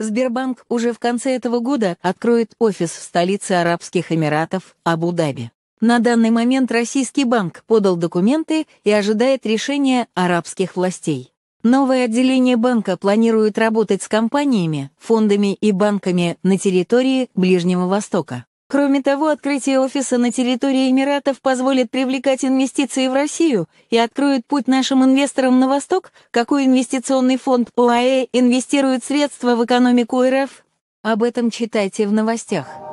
Сбербанк уже в конце этого года откроет офис в столице Арабских Эмиратов Абу-Даби. На данный момент российский банк подал документы и ожидает решения арабских властей. Новое отделение банка планирует работать с компаниями, фондами и банками на территории Ближнего Востока. Кроме того, открытие офиса на территории Эмиратов позволит привлекать инвестиции в Россию и откроет путь нашим инвесторам на восток, какой инвестиционный фонд ОАЭ инвестирует средства в экономику РФ. Об этом читайте в новостях.